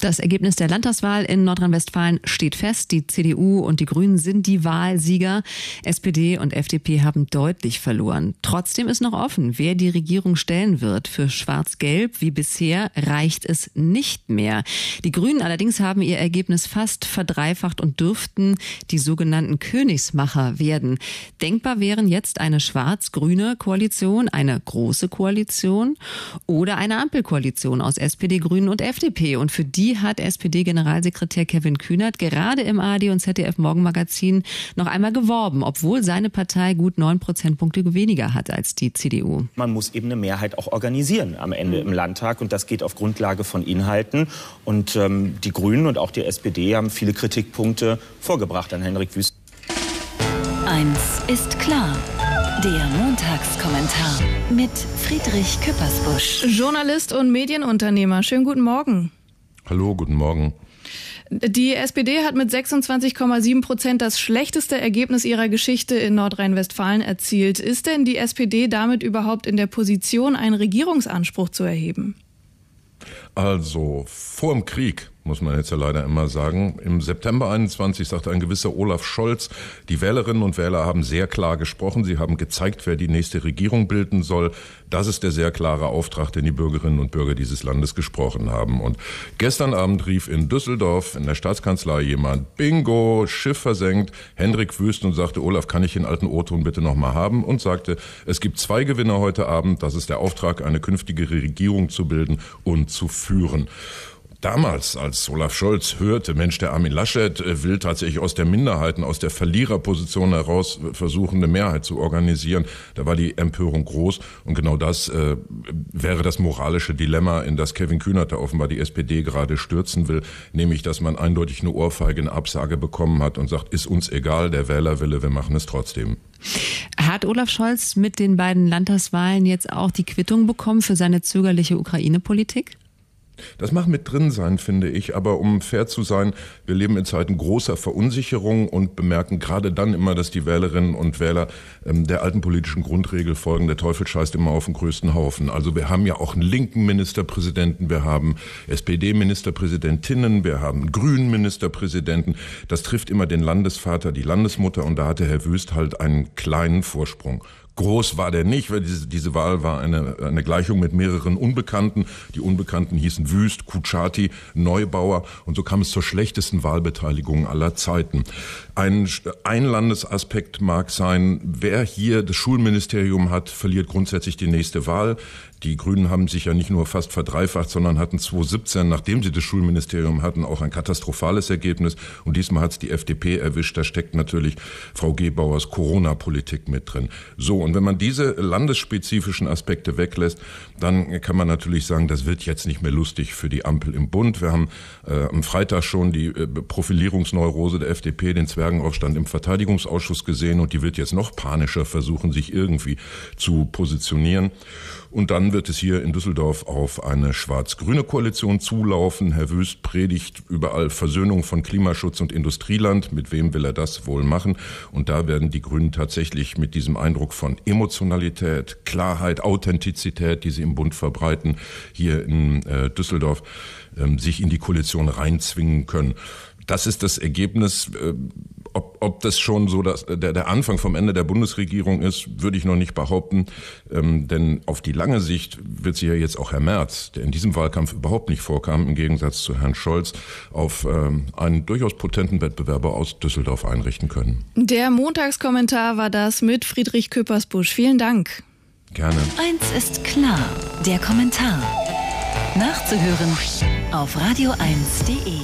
Das Ergebnis der Landtagswahl in Nordrhein-Westfalen steht fest. Die CDU und die Grünen sind die Wahlsieger. SPD und FDP haben deutlich verloren. Trotzdem ist noch offen, wer die Regierung stellen wird. Für Schwarz-Gelb wie bisher reicht es nicht mehr. Die Grünen allerdings haben ihr Ergebnis fast verdreifacht und dürften die sogenannten Königsmacher werden. Denkbar wären jetzt eine schwarz-grüne Koalition, eine große Koalition oder eine Ampelkoalition aus SPD, Grünen und FDP. Und für die die hat SPD-Generalsekretär Kevin Kühnert gerade im ARD und ZDF Morgenmagazin noch einmal geworben, obwohl seine Partei gut neun Prozentpunkte weniger hat als die CDU. Man muss eben eine Mehrheit auch organisieren am Ende im Landtag und das geht auf Grundlage von Inhalten. Und ähm, die Grünen und auch die SPD haben viele Kritikpunkte vorgebracht an Henrik Wüst. Eins ist klar. Der Montagskommentar mit Friedrich Küppersbusch. Journalist und Medienunternehmer. Schönen guten Morgen. Hallo, guten Morgen. Die SPD hat mit 26,7 Prozent das schlechteste Ergebnis ihrer Geschichte in Nordrhein-Westfalen erzielt. Ist denn die SPD damit überhaupt in der Position, einen Regierungsanspruch zu erheben? Also, vor dem Krieg muss man jetzt ja leider immer sagen. Im September 21 sagte ein gewisser Olaf Scholz, die Wählerinnen und Wähler haben sehr klar gesprochen. Sie haben gezeigt, wer die nächste Regierung bilden soll. Das ist der sehr klare Auftrag, den die Bürgerinnen und Bürger dieses Landes gesprochen haben. Und gestern Abend rief in Düsseldorf in der Staatskanzlei jemand, Bingo, Schiff versenkt, Hendrik Wüst und sagte, Olaf, kann ich den alten O-Ton bitte nochmal haben? Und sagte, es gibt zwei Gewinner heute Abend. Das ist der Auftrag, eine künftige Regierung zu bilden und zu führen damals, als Olaf Scholz hörte, Mensch, der Armin Laschet äh, will tatsächlich aus der Minderheiten, aus der Verliererposition heraus äh, versuchen, eine Mehrheit zu organisieren, da war die Empörung groß. Und genau das äh, wäre das moralische Dilemma, in das Kevin Kühnert da offenbar die SPD gerade stürzen will, nämlich, dass man eindeutig eine Ohrfeige, eine Absage bekommen hat und sagt, ist uns egal, der Wählerwille, wir machen es trotzdem. Hat Olaf Scholz mit den beiden Landtagswahlen jetzt auch die Quittung bekommen für seine zögerliche Ukraine-Politik? Das mag mit drin sein, finde ich, aber um fair zu sein, wir leben in Zeiten großer Verunsicherung und bemerken gerade dann immer, dass die Wählerinnen und Wähler ähm, der alten politischen Grundregel folgen, der Teufel scheißt immer auf den größten Haufen. Also wir haben ja auch einen linken Ministerpräsidenten, wir haben SPD-Ministerpräsidentinnen, wir haben einen grünen Ministerpräsidenten. Das trifft immer den Landesvater, die Landesmutter und da hatte Herr Wüst halt einen kleinen Vorsprung groß war der nicht, weil diese, diese Wahl war eine, eine Gleichung mit mehreren Unbekannten. Die Unbekannten hießen Wüst, Kuchati, Neubauer und so kam es zur schlechtesten Wahlbeteiligung aller Zeiten. Ein, ein Landesaspekt mag sein, wer hier das Schulministerium hat, verliert grundsätzlich die nächste Wahl. Die Grünen haben sich ja nicht nur fast verdreifacht, sondern hatten 2017, nachdem sie das Schulministerium hatten, auch ein katastrophales Ergebnis. Und diesmal hat es die FDP erwischt. Da steckt natürlich Frau Gebauers Corona-Politik mit drin. So, und und wenn man diese landesspezifischen Aspekte weglässt, dann kann man natürlich sagen, das wird jetzt nicht mehr lustig für die Ampel im Bund. Wir haben äh, am Freitag schon die äh, Profilierungsneurose der FDP, den Zwergenaufstand im Verteidigungsausschuss gesehen und die wird jetzt noch panischer versuchen, sich irgendwie zu positionieren. Und dann wird es hier in Düsseldorf auf eine schwarz-grüne Koalition zulaufen. Herr Wüst predigt überall Versöhnung von Klimaschutz und Industrieland. Mit wem will er das wohl machen? Und da werden die Grünen tatsächlich mit diesem Eindruck von von Emotionalität, Klarheit, Authentizität, die sie im Bund verbreiten, hier in äh, Düsseldorf, äh, sich in die Koalition reinzwingen können. Das ist das Ergebnis. Äh, ob, ob das schon so das, äh, der, der Anfang vom Ende der Bundesregierung ist, würde ich noch nicht behaupten. Ähm, denn auf die lange Sicht wird sich ja jetzt auch Herr Merz, der in diesem Wahlkampf überhaupt nicht vorkam, im Gegensatz zu Herrn Scholz, auf ähm, einen durchaus potenten Wettbewerber aus Düsseldorf einrichten können. Der Montagskommentar war das mit Friedrich Köpersbusch. Vielen Dank. Gerne. Eins ist klar, der Kommentar. Nachzuhören auf radio1.de.